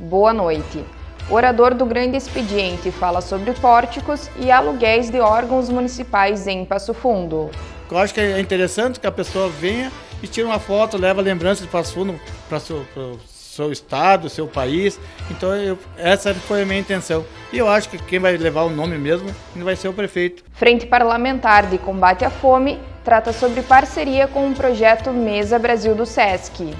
Boa noite. Orador do Grande Expediente fala sobre pórticos e aluguéis de órgãos municipais em Passo Fundo. Eu acho que é interessante que a pessoa venha e tire uma foto, leva lembrança de Passo Fundo para o seu estado, seu país. Então eu, essa foi a minha intenção. E eu acho que quem vai levar o nome mesmo vai ser o prefeito. Frente Parlamentar de Combate à Fome trata sobre parceria com o projeto Mesa Brasil do SESC.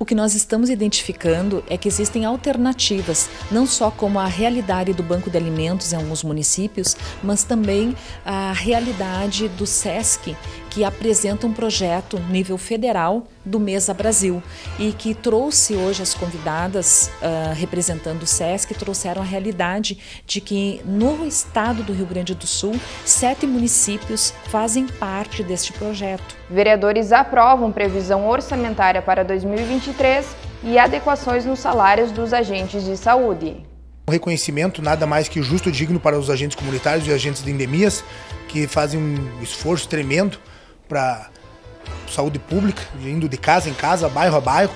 O que nós estamos identificando é que existem alternativas, não só como a realidade do Banco de Alimentos em alguns municípios, mas também a realidade do SESC que apresenta um projeto nível federal do Mesa Brasil e que trouxe hoje as convidadas uh, representando o SESC, trouxeram a realidade de que no estado do Rio Grande do Sul, sete municípios fazem parte deste projeto. Vereadores aprovam previsão orçamentária para 2023 e adequações nos salários dos agentes de saúde. Um reconhecimento nada mais que justo e digno para os agentes comunitários e agentes de endemias, que fazem um esforço tremendo para saúde pública, indo de casa em casa, bairro a bairro.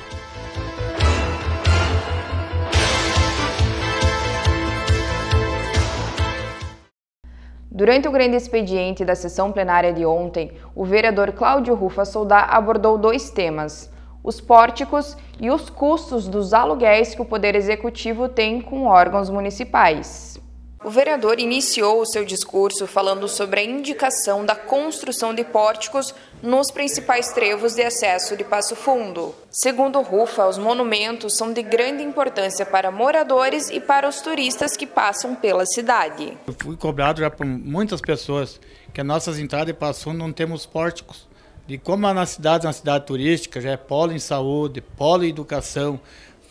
Durante o grande expediente da sessão plenária de ontem, o vereador Cláudio Rufa Soldá abordou dois temas: os pórticos e os custos dos aluguéis que o Poder Executivo tem com órgãos municipais. O vereador iniciou o seu discurso falando sobre a indicação da construção de pórticos nos principais trevos de acesso de Passo Fundo. Segundo Rufa, os monumentos são de grande importância para moradores e para os turistas que passam pela cidade. Eu fui cobrado já por muitas pessoas que as nossas entradas de Passo Fundo não temos pórticos. E como é na cidade, na cidade turística, já é polo em saúde, polo em educação,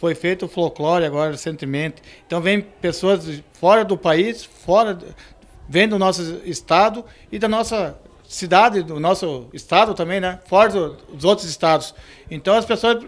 foi feito o folclore agora recentemente. Então vem pessoas fora do país, fora vem do nosso estado e da nossa cidade, do nosso estado também, né? Fora do, dos outros estados. Então as pessoas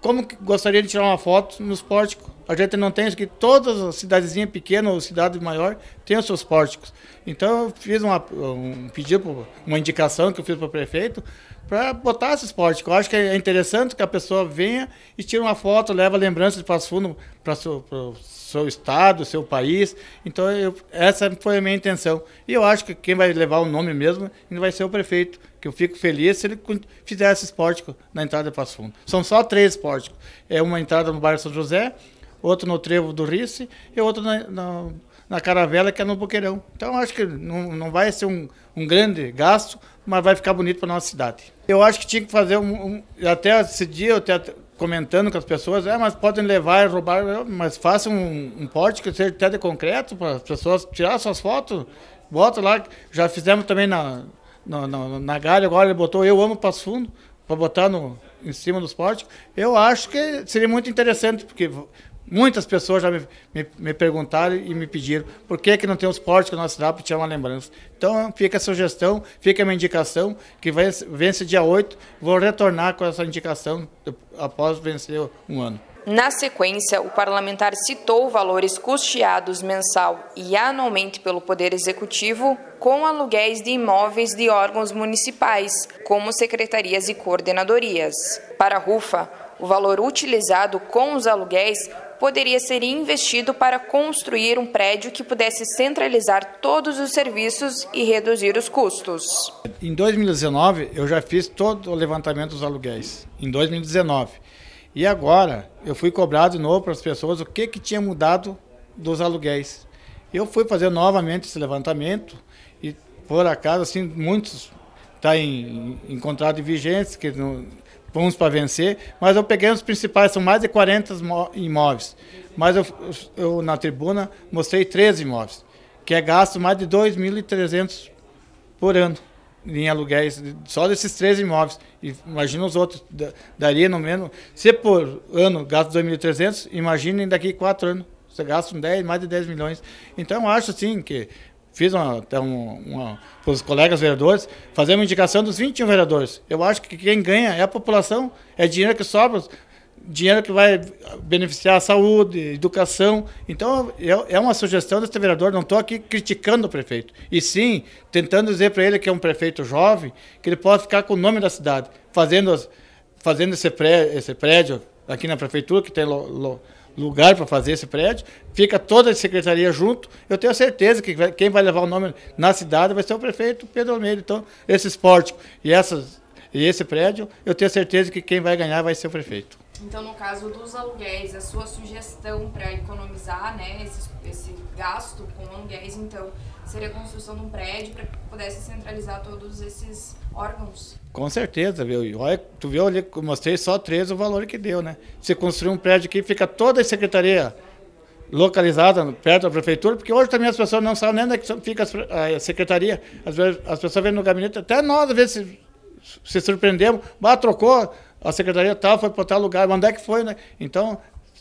como gostariam de tirar uma foto nos pórticos a gente não tem que todas as cidadezinhas pequenas ou cidade maior tem os seus pórticos. Então eu fiz uma, um pedido, uma indicação que eu fiz para o prefeito para botar esses pórticos. Eu acho que é interessante que a pessoa venha e tire uma foto, leva lembrança de Passo Fundo para o seu estado, seu país. Então eu, essa foi a minha intenção. E eu acho que quem vai levar o nome mesmo vai ser o prefeito, que eu fico feliz se ele fizer esses pórticos na entrada de Passo Fundo. São só três pórticos. É uma entrada no bairro São José, outro no Trevo do Rice e outro na, na, na Caravela, que é no Boqueirão. Então acho que não, não vai ser um, um grande gasto, mas vai ficar bonito para nossa cidade. Eu acho que tinha que fazer um, um até esse dia eu até comentando com as pessoas, é, mas podem levar e roubar, mas faça um, um porte que seja até de concreto para as pessoas tirar suas fotos, bota lá, já fizemos também na na, na, na galha agora ele botou eu amo Passo Fundo para botar no em cima dos portes. Eu acho que seria muito interessante porque Muitas pessoas já me, me, me, perguntaram e me pediram por que, que não tem os portes que nós cidade para tirar uma lembrança. Então fica a sugestão, fica a minha indicação, que vence, vence dia 8, vou retornar com essa indicação após vencer um ano. Na sequência, o parlamentar citou valores custeados mensal e anualmente pelo Poder Executivo com aluguéis de imóveis de órgãos municipais, como secretarias e coordenadorias. Para a RUFA, o valor utilizado com os aluguéis poderia ser investido para construir um prédio que pudesse centralizar todos os serviços e reduzir os custos. Em 2019, eu já fiz todo o levantamento dos aluguéis. Em 2019. E agora, eu fui cobrado de novo para as pessoas o que, que tinha mudado dos aluguéis. Eu fui fazer novamente esse levantamento e, por acaso, assim, muitos está em, em, contrato de vigência, que não, pontos para vencer, mas eu peguei os principais, são mais de 40 imóveis. Mas eu, eu na tribuna mostrei 13 imóveis, que é gasto mais de 2.300 por ano em aluguéis, só desses 13 imóveis. Imagina os outros, daria no menos. Se por ano gasto 2.300, imaginem daqui 4 anos. Você gasta um 10, mais de 10 milhões. Então, eu acho assim que fiz uma, até um, uma para os colegas vereadores, fazer uma indicação dos 21 vereadores. Eu acho que quem ganha é a população, é dinheiro que sobra, dinheiro que vai beneficiar a saúde, educação. Então, é, é uma sugestão desse vereador, não estou aqui criticando o prefeito, e sim tentando dizer para ele que é um prefeito jovem, que ele pode ficar com o nome da cidade, fazendo, as, fazendo esse, pré, esse prédio aqui na prefeitura, que tem... Lo, lo, lugar para fazer esse prédio, fica toda a secretaria junto. Eu tenho certeza que quem vai levar o nome na cidade vai ser o prefeito Pedro Almeida. Então, esses pórticos e, essas, e esse prédio, eu tenho certeza que quem vai ganhar vai ser o prefeito. Então, no caso dos aluguéis, a sua sugestão para economizar né, esse, esse gasto com aluguéis, então, seria a construção de um prédio para que pudesse centralizar todos esses órgãos. Com certeza, viu? E olha, tu viu ali, eu mostrei só três o valor que deu, né? Você construir um prédio aqui, fica toda a secretaria localizada perto da prefeitura, porque hoje também as pessoas não sabem nem onde é fica a secretaria. As, as pessoas vêm no gabinete, até nós às vezes se, se surpreendemos, mas trocou a secretaria tal, foi para tal lugar, onde é que foi, né? Então,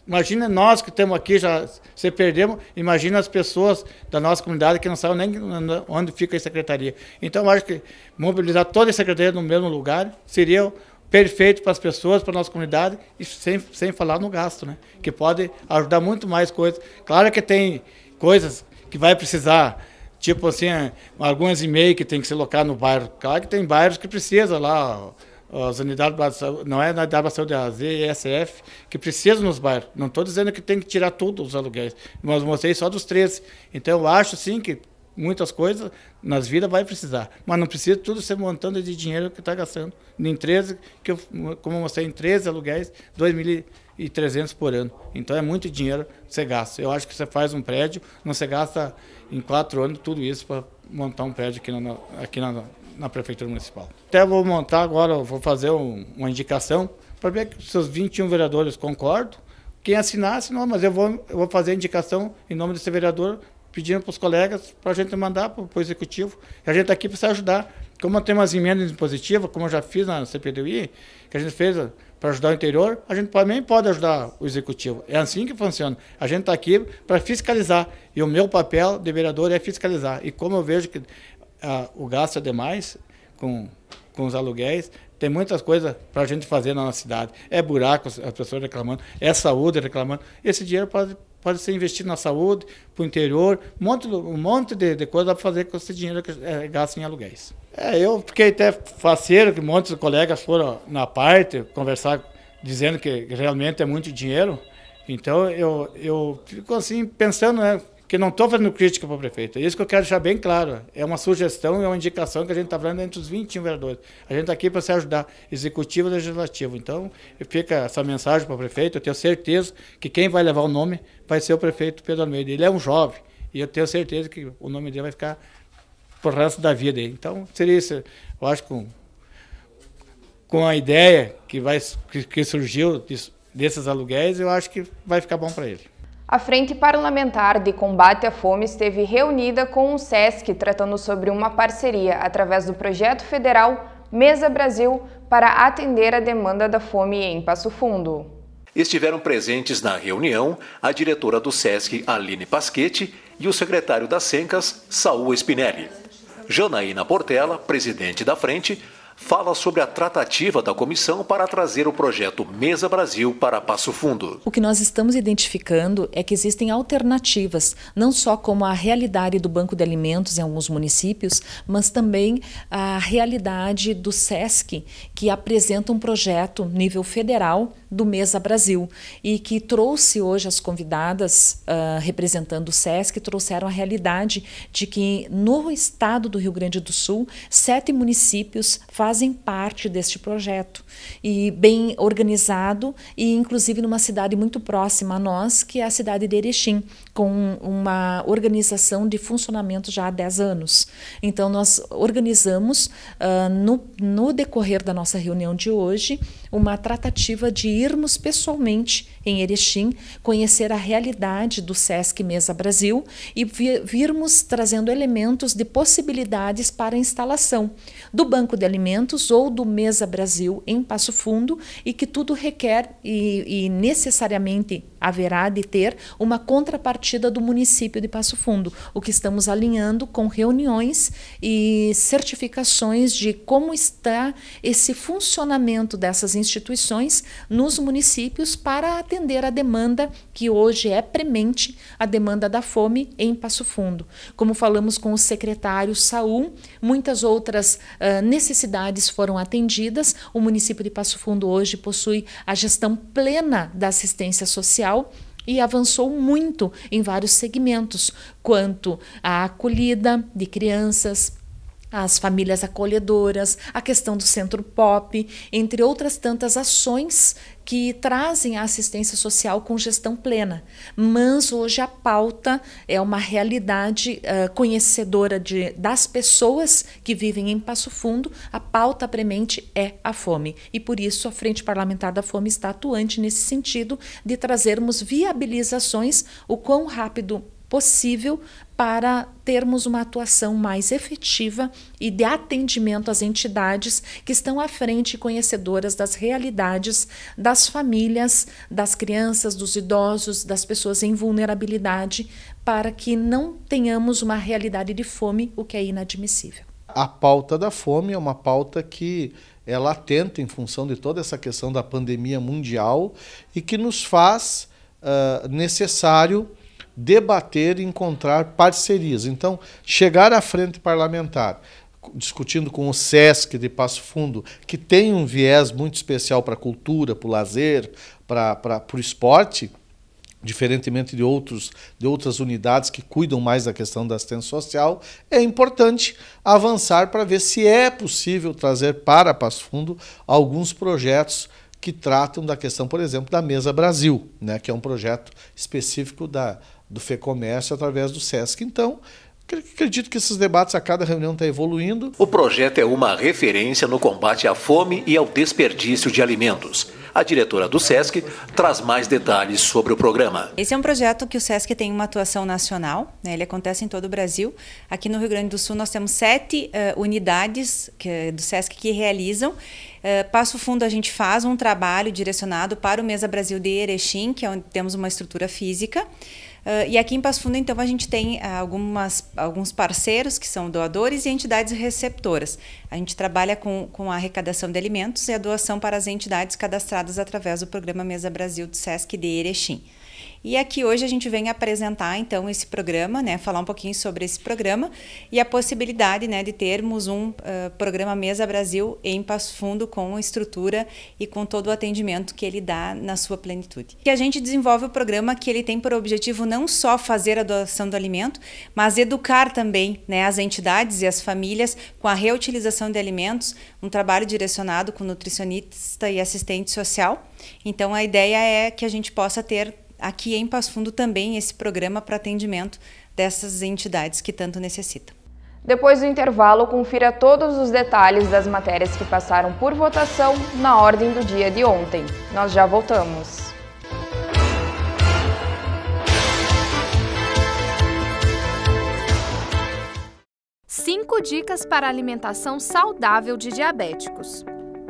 Imagina nós que estamos aqui, já se perdemos, imagina as pessoas da nossa comunidade que não sabem nem onde fica a secretaria. Então, eu acho que mobilizar toda a secretaria no mesmo lugar seria perfeito para as pessoas, para a nossa comunidade, e sem, sem falar no gasto, né? Que pode ajudar muito mais coisas. Claro que tem coisas que vai precisar, tipo assim, algumas e mails que tem que ser locar no bairro. Claro que tem bairros que precisa lá as unidades não é na unidade de saúde da é AZ e que precisam nos bairros. Não estou dizendo que tem que tirar tudo os aluguéis, mas mostrei só dos 13. Então eu acho sim que muitas coisas nas vidas vai precisar, mas não precisa tudo ser montando de dinheiro que está gastando. Em 13, que eu, como eu mostrei, em 13 aluguéis, 2.300 por ano. Então é muito dinheiro que você gasta. Eu acho que você faz um prédio, não você gasta em quatro anos tudo isso para montar um prédio aqui na, aqui na, na Prefeitura Municipal. Até vou montar agora, vou fazer um, uma indicação para ver se os 21 vereadores concordam. Quem assinasse, não, mas eu vou, eu vou fazer a indicação em nome desse vereador, pedindo para os colegas, para a gente mandar para o Executivo. E a gente está aqui para se ajudar. Como eu tenho umas emendas impositivas, como eu já fiz na CPDI, que a gente fez ah, para ajudar o interior, a gente também pode ajudar o executivo. É assim que funciona. A gente está aqui para fiscalizar. E o meu papel de vereador é fiscalizar. E como eu vejo que a, o gasto é demais com, com os aluguéis. Tem muitas coisas para a gente fazer na nossa cidade. É buracos, as pessoas reclamando, é saúde reclamando. Esse dinheiro pode, pode ser investido na saúde, para o interior, um monte, um monte de, de coisa para fazer com esse dinheiro que é gasto em aluguéis. É, eu fiquei até faceiro que muitos colegas foram na parte conversar, dizendo que realmente é muito dinheiro. Então eu, eu fico assim pensando, né? que não estou fazendo crítica para o prefeito. É isso que eu quero deixar bem claro. É uma sugestão, é uma indicação que a gente está falando entre os 21 vereadores. A gente está aqui para se ajudar, executivo e legislativo. Então, fica essa mensagem para o prefeito. Eu tenho certeza que quem vai levar o nome vai ser o prefeito Pedro Almeida. Ele é um jovem e eu tenho certeza que o nome dele vai ficar por resto da vida. Então, seria isso. Eu acho que com, com a ideia que, vai, que, que surgiu disso, desses aluguéis, eu acho que vai ficar bom para ele. A Frente Parlamentar de Combate à Fome esteve reunida com o SESC tratando sobre uma parceria através do projeto federal Mesa Brasil para atender a demanda da fome em Passo Fundo. Estiveram presentes na reunião a diretora do SESC, Aline Pasquete, e o secretário das Sencas, Saul Spinelli. Janaína Portela, presidente da frente, fala sobre a tratativa da comissão para trazer o projeto Mesa Brasil para Passo Fundo. O que nós estamos identificando é que existem alternativas, não só como a realidade do Banco de Alimentos em alguns municípios, mas também a realidade do SESC, que apresenta um projeto nível federal do Mesa Brasil e que trouxe hoje as convidadas uh, representando o SESC, trouxeram a realidade de que no estado do Rio Grande do Sul, sete municípios fazem fazem parte deste projeto e bem organizado e inclusive numa cidade muito próxima a nós, que é a cidade de Erechim, com uma organização de funcionamento já há 10 anos. Então nós organizamos uh, no, no decorrer da nossa reunião de hoje uma tratativa de irmos pessoalmente em Erechim, conhecer a realidade do SESC Mesa Brasil e virmos trazendo elementos de possibilidades para a instalação do banco de alimentos eventos ou do Mesa Brasil em Passo Fundo e que tudo requer e, e necessariamente haverá de ter uma contrapartida do município de Passo Fundo, o que estamos alinhando com reuniões e certificações de como está esse funcionamento dessas instituições nos municípios para atender a demanda que hoje é premente, a demanda da fome em Passo Fundo. Como falamos com o secretário Saul, muitas outras uh, necessidades necessidades foram atendidas. O município de Passo Fundo hoje possui a gestão plena da assistência social e avançou muito em vários segmentos, quanto à acolhida de crianças, as famílias acolhedoras, a questão do centro pop, entre outras tantas ações que trazem a assistência social com gestão plena. Mas hoje a pauta é uma realidade uh, conhecedora de, das pessoas que vivem em Passo Fundo. A pauta premente é a fome. E por isso a Frente Parlamentar da Fome está atuante nesse sentido de trazermos viabilizações o quão rápido possível para termos uma atuação mais efetiva e de atendimento às entidades que estão à frente e conhecedoras das realidades das famílias, das crianças, dos idosos, das pessoas em vulnerabilidade, para que não tenhamos uma realidade de fome, o que é inadmissível. A pauta da fome é uma pauta que ela atenta em função de toda essa questão da pandemia mundial e que nos faz uh, necessário debater e encontrar parcerias. Então, chegar à frente parlamentar, discutindo com o SESC de Passo Fundo, que tem um viés muito especial para a cultura, para o lazer, para, para, para o esporte, diferentemente de, outros, de outras unidades que cuidam mais da questão da assistência social, é importante avançar para ver se é possível trazer para Passo Fundo alguns projetos que tratam da questão, por exemplo, da Mesa Brasil, né, que é um projeto específico da, do FEComércio através do SESC. Então, Acredito que esses debates a cada reunião estão tá evoluindo. O projeto é uma referência no combate à fome e ao desperdício de alimentos. A diretora do SESC traz mais detalhes sobre o programa. Esse é um projeto que o SESC tem uma atuação nacional, né? ele acontece em todo o Brasil. Aqui no Rio Grande do Sul nós temos sete uh, unidades que, do SESC que realizam. Uh, Passo Fundo, a gente faz um trabalho direcionado para o Mesa Brasil de Erechim, que é onde temos uma estrutura física. Uh, e aqui em Passo Fundo, então, a gente tem ah, algumas, alguns parceiros que são doadores e entidades receptoras. A gente trabalha com, com a arrecadação de alimentos e a doação para as entidades cadastradas através do programa Mesa Brasil do SESC de Erechim. E aqui hoje a gente vem apresentar então esse programa, né, falar um pouquinho sobre esse programa e a possibilidade, né, de termos um uh, programa Mesa Brasil em Passo Fundo com estrutura e com todo o atendimento que ele dá na sua plenitude. Que a gente desenvolve o programa que ele tem por objetivo não só fazer a doação do alimento, mas educar também, né, as entidades e as famílias com a reutilização de alimentos, um trabalho direcionado com nutricionista e assistente social. Então a ideia é que a gente possa ter aqui em Passo Fundo também esse programa para atendimento dessas entidades que tanto necessitam. Depois do intervalo, confira todos os detalhes das matérias que passaram por votação na ordem do dia de ontem. Nós já voltamos. Cinco dicas para alimentação saudável de diabéticos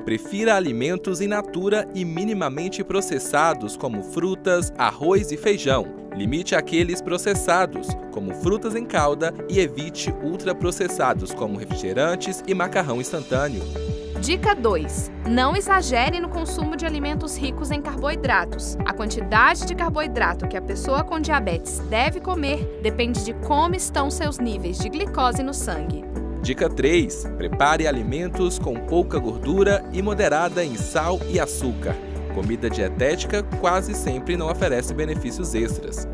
prefira alimentos in natura e minimamente processados, como frutas, arroz e feijão. Limite aqueles processados, como frutas em calda, e evite ultraprocessados, como refrigerantes e macarrão instantâneo. Dica 2. Não exagere no consumo de alimentos ricos em carboidratos. A quantidade de carboidrato que a pessoa com diabetes deve comer depende de como estão seus níveis de glicose no sangue. Dica 3: prepare alimentos com pouca gordura e moderada em sal e açúcar. Comida dietética quase sempre não oferece benefícios extras.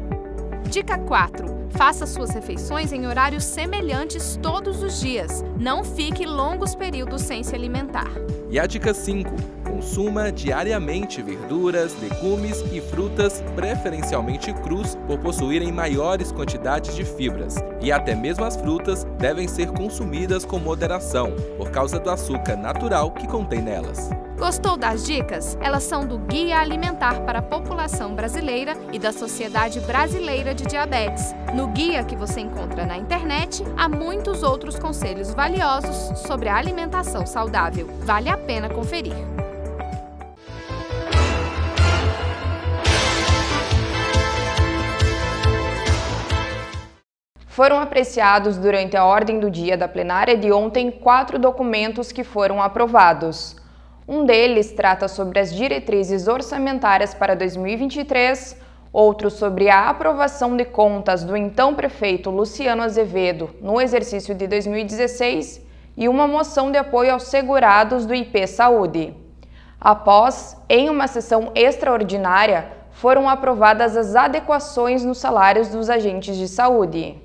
Dica 4: faça suas refeições em horários semelhantes todos os dias. Não fique longos períodos sem se alimentar. E a dica 5: consuma diariamente verduras, legumes e frutas, preferencialmente crus, por possuírem maiores quantidades de fibras e até mesmo as frutas devem ser consumidas com moderação, por causa do açúcar natural que contém nelas. Gostou das dicas? Elas são do Guia Alimentar para a População Brasileira e da Sociedade Brasileira de Diabetes. No guia que você encontra na internet, há muitos outros conselhos valiosos sobre a alimentação saudável. Vale a pena conferir. Foram apreciados durante a ordem do dia da plenária de ontem quatro documentos que foram aprovados. Um deles trata sobre as diretrizes orçamentárias para 2023, outro sobre a aprovação de contas do então prefeito Luciano Azevedo no exercício de 2016 e uma moção de apoio aos segurados do IP Saúde. Após, em uma sessão extraordinária, foram aprovadas as adequações nos salários dos agentes de saúde.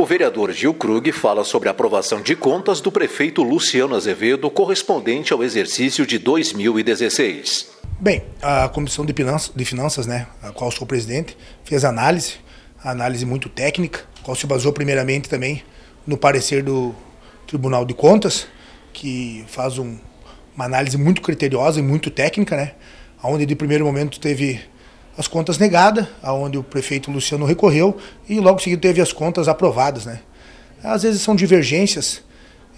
O vereador Gil Krug fala sobre a aprovação de contas do prefeito Luciano Azevedo correspondente ao exercício de 2016. Bem, a Comissão de Finanças, de Finanças né, a qual sou presidente, fez análise, análise muito técnica, a qual se baseou primeiramente também no parecer do Tribunal de Contas, que faz um, uma análise muito criteriosa e muito técnica, né, onde de primeiro momento teve as contas negadas, aonde o prefeito Luciano recorreu e logo seguido teve as contas aprovadas, né? Às vezes são divergências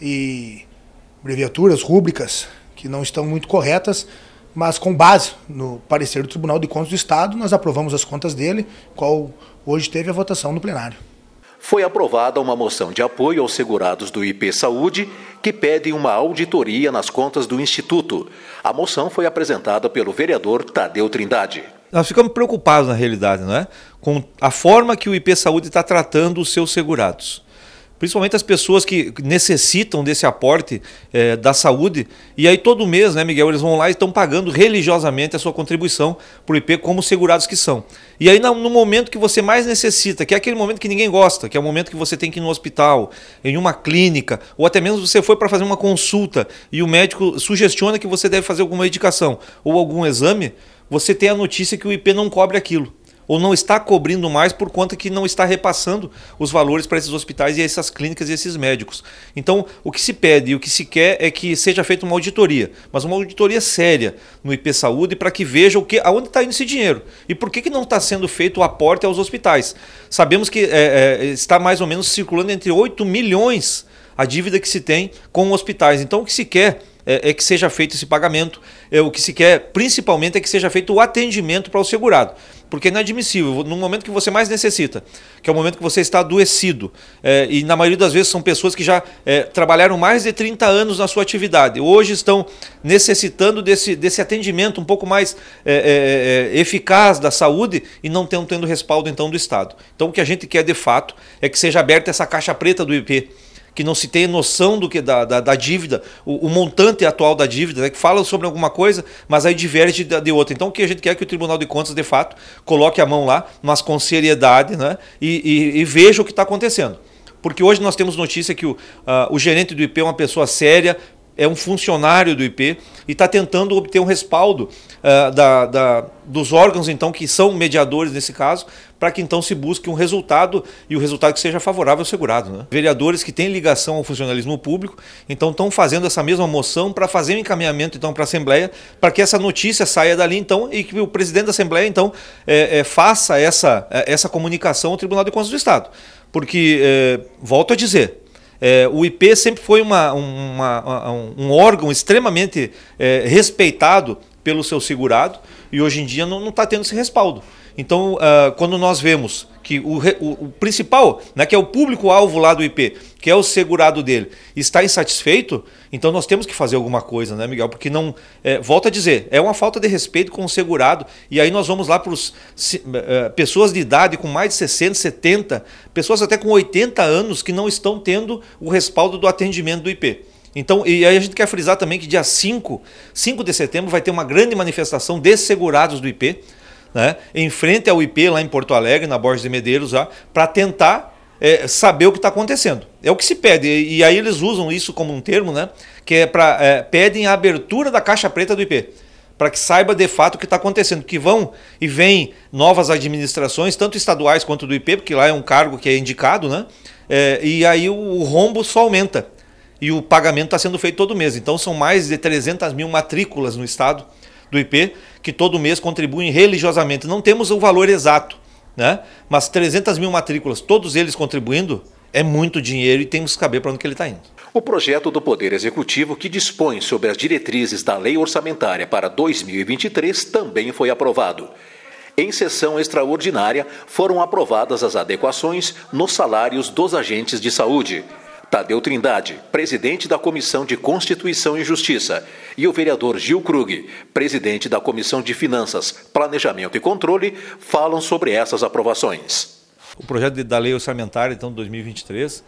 e abreviaturas, rúbricas que não estão muito corretas, mas com base no parecer do Tribunal de Contas do Estado, nós aprovamos as contas dele, qual hoje teve a votação no plenário. Foi aprovada uma moção de apoio aos segurados do IP Saúde que pedem uma auditoria nas contas do Instituto. A moção foi apresentada pelo vereador Tadeu Trindade. Nós ficamos preocupados, na realidade, não é? com a forma que o IP Saúde está tratando os seus segurados. Principalmente as pessoas que necessitam desse aporte é, da saúde. E aí, todo mês, né, Miguel, eles vão lá e estão pagando religiosamente a sua contribuição para o IP, como segurados que são. E aí, no momento que você mais necessita, que é aquele momento que ninguém gosta, que é o momento que você tem que ir no hospital, em uma clínica, ou até mesmo você foi para fazer uma consulta e o médico sugestiona que você deve fazer alguma medicação ou algum exame, você tem a notícia que o IP não cobre aquilo ou não está cobrindo mais por conta que não está repassando os valores para esses hospitais e essas clínicas e esses médicos. Então, o que se pede e o que se quer é que seja feita uma auditoria, mas uma auditoria séria no IP Saúde para que veja o que, aonde está indo esse dinheiro e por que, que não está sendo feito o aporte aos hospitais. Sabemos que é, é, está mais ou menos circulando entre 8 milhões a dívida que se tem com hospitais. Então, o que se quer é, é, que seja feito esse pagamento. É, o que se quer, principalmente, é que seja feito o atendimento para o segurado. Porque é inadmissível, no momento que você mais necessita, que é o momento que você está adoecido, é, e na maioria das vezes são pessoas que já é, trabalharam mais de 30 anos na sua atividade, hoje estão necessitando desse, desse atendimento um pouco mais é, é, é, eficaz da saúde e não tendo, tendo respaldo então do Estado. Então o que a gente quer de fato é que seja aberta essa caixa preta do IP que não se tem noção do que da, da, da dívida, o, o, montante atual da dívida, né, que fala sobre alguma coisa, mas aí diverge de, de, outra. Então o que a gente quer é que o Tribunal de Contas, de fato, coloque a mão lá, mas com seriedade, né, e, e, e veja o que está acontecendo. Porque hoje nós temos notícia que o, uh, o gerente do IP é uma pessoa séria, é um funcionário do IP e está tentando obter um respaldo uh, da, da, dos órgãos, então, que são mediadores nesse caso, para que então se busque um resultado e o resultado que seja favorável ao segurado. Né? Vereadores que têm ligação ao funcionalismo público, então estão fazendo essa mesma moção para fazer um encaminhamento então para a Assembleia, para que essa notícia saia dali então e que o presidente da Assembleia então é, é, faça essa, é, essa comunicação ao Tribunal de Contas do Estado. Porque, é, volto a dizer, é, o IP sempre foi uma, uma, um órgão extremamente é, respeitado pelo seu segurado e hoje em dia não está tendo esse respaldo. Então, uh, quando nós vemos que o, o, o principal, né, que é o público-alvo lá do IP, que é o segurado dele, está insatisfeito, então nós temos que fazer alguma coisa, né, Miguel? Porque não. É, eh, volta a dizer, é uma falta de respeito com o segurado. E aí nós vamos lá para os uh, eh, eh, pessoas de idade com mais de 60, 70, pessoas até com 80 anos que não estão tendo o respaldo do atendimento do IP. Então, e aí a gente quer frisar também que dia 5, 5 de setembro, vai ter uma grande manifestação de segurados do IP né, em frente ao IP lá em Porto Alegre, na Borges de Medeiros, para tentar é, saber o que está acontecendo. É o que se pede. E, aí eles usam isso como um termo, né? Que é para é, pedem a abertura da caixa preta do IP, para que saiba de fato o que está acontecendo. Que vão e vêm novas administrações, tanto estaduais quanto do IP, porque lá é um cargo que é indicado, né? É, e aí o, o rombo só aumenta. E o pagamento está sendo feito todo mês. Então são mais de 300 mil matrículas no estado do IP, que todo mês contribuem religiosamente. Não temos o valor exato, né? mas 300 mil matrículas, todos eles contribuindo, é muito dinheiro e temos que saber para onde ele está indo. O projeto do Poder Executivo, que dispõe sobre as diretrizes da Lei Orçamentária para 2023, também foi aprovado. Em sessão extraordinária, foram aprovadas as adequações nos salários dos agentes de saúde. Tadeu Trindade, presidente da Comissão de Constituição e Justiça, e o vereador Gil Krug, presidente da Comissão de Finanças, Planejamento e Controle, falam sobre essas aprovações. O projeto da lei orçamentária, então, de 2023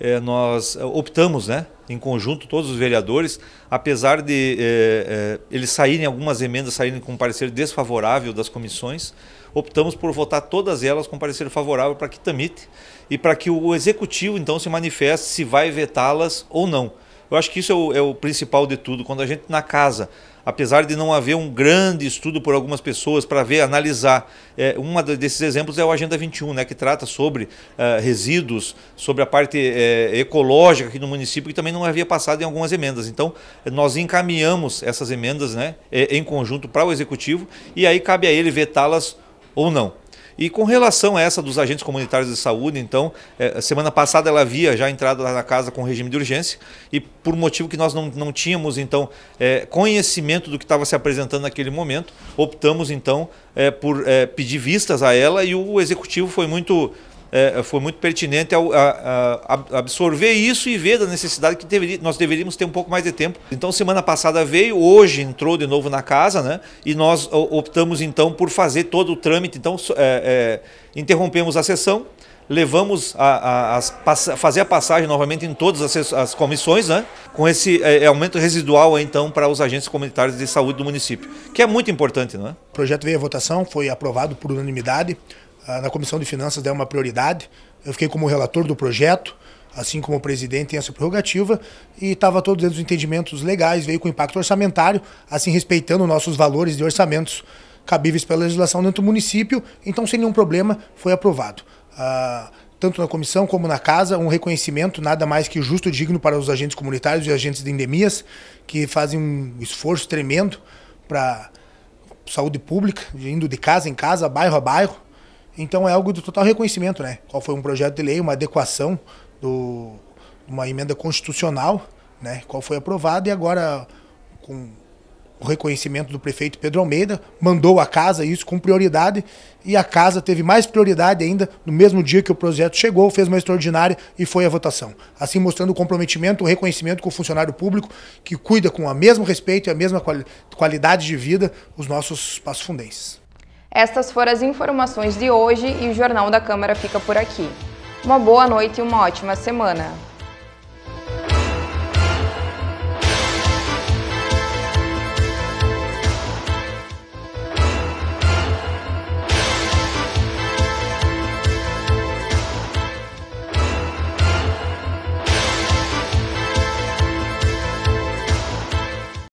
é, nós é, optamos, né, em conjunto, todos os vereadores, apesar de é, é, eles saírem, algumas emendas saírem com parecer desfavorável das comissões, optamos por votar todas elas com parecer favorável para que tamite e para que o executivo, então, se manifeste se vai vetá-las ou não. Eu acho que isso é o, é o principal de tudo. Quando a gente, na casa, apesar de não haver um grande estudo por algumas pessoas para ver, analisar. É, um desses exemplos é o Agenda 21, né, que trata sobre uh, resíduos, sobre a parte uh, ecológica aqui no município, que também não havia passado em algumas emendas. Então, nós encaminhamos essas emendas né, é, em conjunto para o Executivo e aí cabe a ele vetá-las ou não. E com relação a essa dos agentes comunitários de saúde, então, é, semana passada ela havia já entrado lá na casa com regime de urgência e por motivo que nós não, não tínhamos, então, é, conhecimento do que estava se apresentando naquele momento, optamos, então, é, por é, pedir vistas a ela e o executivo foi muito é, foi muito pertinente a, a, a absorver isso e ver da necessidade que deveria, nós deveríamos ter um pouco mais de tempo. Então, semana passada veio, hoje entrou de novo na casa, né? E nós optamos então por fazer todo o trâmite. Então, é, é, interrompemos a sessão, levamos a, a, a, fazer a passagem novamente em todas as, as comissões, né? com esse é, é aumento residual então para os agentes comunitários de saúde do município, que é muito importante, não é? O projeto veio à votação, foi aprovado por unanimidade na Comissão de Finanças é uma prioridade. Eu fiquei como relator do projeto, assim como o presidente tem essa prerrogativa, e estava todos dentro dos entendimentos legais, veio com impacto orçamentário, assim respeitando nossos valores de orçamentos cabíveis pela legislação dentro do município, então sem nenhum problema foi aprovado. Ah, tanto na comissão como na casa, um reconhecimento nada mais que justo e digno para os agentes comunitários e agentes de endemias, que fazem um esforço tremendo para saúde pública, indo de casa em casa, bairro a bairro, então é algo de total reconhecimento, né? Qual foi um projeto de lei, uma adequação do uma emenda constitucional, né? Qual foi aprovado e agora com o reconhecimento do prefeito Pedro Almeida, mandou a casa isso com prioridade e a casa teve mais prioridade ainda no mesmo dia que o projeto chegou, fez uma extraordinária e foi à votação. Assim mostrando o comprometimento, o reconhecimento com o funcionário público que cuida com o mesmo respeito e a mesma qualidade de vida os nossos passofundenses. Estas foram as informações de hoje e o Jornal da Câmara fica por aqui. Uma boa noite e uma ótima semana!